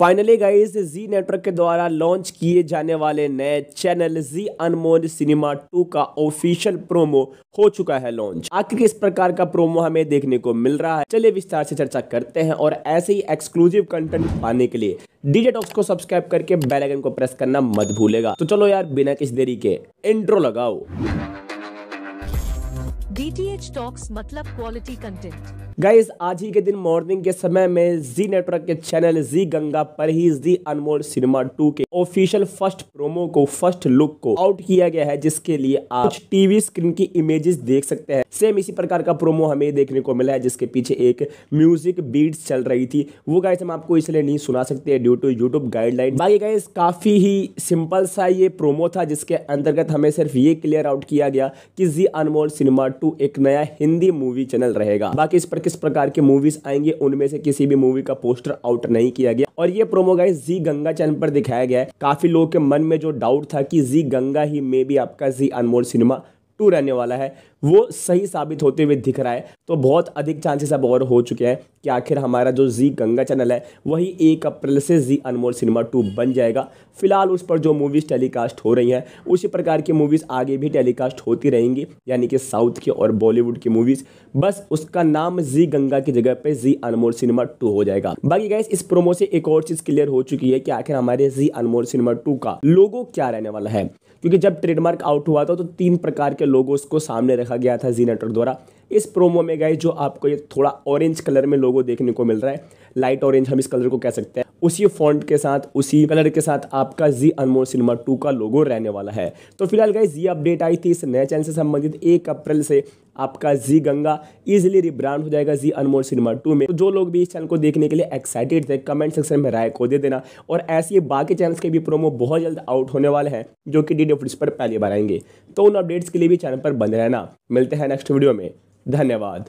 finally guys जी network के द्वारा launch किए जाने वाले नए channel Zee Anmol cinema two का ऑफिशियल प्रोमो हो चुका है लॉन्च आखिर किस प्रकार का प्रोमो हमें देखने को मिल रहा है चलिए विस्तार से चर्चा करते हैं और ऐसे ही एक्सक्लूसिव कंटेंट पाने के लिए डीजे टॉक्स को सब्सक्राइब करके बेलाइकन को प्रेस करना मत भूलेगा तो चलो यार बिना किस देरी के इंट्रो लगाओ DTH टॉक्स मतलब क्वालिटी कंटेंट गाइस आज ही के दिन मॉर्निंग के समय में जी नेटवर्क के चैनल जी गंगा पर ही जी अनमोल सिनेमा 2 के ऑफिशियल फर्स्ट प्रोमो को फर्स्ट लुक को आउट किया गया है जिसके लिए आप टीवी स्क्रीन की इमेजेस देख सकते हैं सेम इसी प्रकार का प्रोमो हमें देखने को मिला है जिसके पीछे एक म्यूजिक बीट्स चल रही थी वो गाइस हम आपको इसलिए नहीं सुना सकते ड्यू टू यूट्यूब गाइडलाइन बाकी गाइस काफी ही सिंपल सा ये प्रोमो था जिसके अंतर्गत हमें सिर्फ ये क्लियर आउट किया गया कि जी अनमोल सिनेमा टू एक नया हिंदी मूवी चैनल रहेगा बाकी इस पर किस प्रकार की मूवीज आएंगे उनमें से किसी भी मूवी का पोस्टर आउट नहीं किया गया और ये promo guys Zee Ganga channel पर दिखाया गया है काफी लोगों के मन में जो डाउट था कि जी गंगा ही मे भी आपका जी अनमोल सिनेमा टू रहने वाला है वो सही साबित होते हुए दिख रहा है तो बहुत अधिक चांसेस अब और हो चुके हैं कि आखिर हमारा जो जी गंगा चैनल है वही एक अप्रैल से जी अनमोल सिनेमा टू बन जाएगा फिलहाल उस पर जो मूवीज़ टेलीकास्ट हो रही हैं उसी प्रकार की मूवीज़ आगे भी टेलीकास्ट होती रहेंगी यानी कि साउथ की और बॉलीवुड की मूवीज़ बस उसका नाम जी गंगा की जगह पर जी अनमोल सिनेमा टू हो जाएगा बाकी गैस इस प्रोमो से एक और चीज़ क्लियर हो चुकी है कि आखिर हमारे जी अनमोल सिनेमा टू का लोगो क्या रहने वाला है क्योंकि जब ट्रेडमार्क आउट हुआ था तो तीन प्रकार के लोगोस को सामने रखा गया था जी नेटवर्क द्वारा इस प्रोमो में गए जो आपको ये थोड़ा ऑरेंज कलर में लोगो देखने को मिल रहा है लाइट ऑरेंज हम इस कलर को कह सकते हैं उसी फॉन्ट के साथ उसी कलर के साथ आपका जी अनमोल सिनेमा टू का लोगो रहने वाला है तो फिलहाल गाइज ये अपडेट आई थी इस नए चैनल से संबंधित एक अप्रैल से आपका जी गंगा इजिली रिब्रांड हो जाएगा जी अनमोल सिनेमा टू में तो जो लोग भी इस चैनल को देखने के लिए एक्साइटेड थे कमेंट सेक्शन में राय को दे देना और ऐसे ही बाकी चैनल्स के भी प्रोमो बहुत जल्द आउट होने वाले हैं जो कि डी डी पर पहली बार आएंगे तो उन अपडेट्स के लिए भी चैनल पर बंद रहना मिलते हैं नेक्स्ट वीडियो में धन्यवाद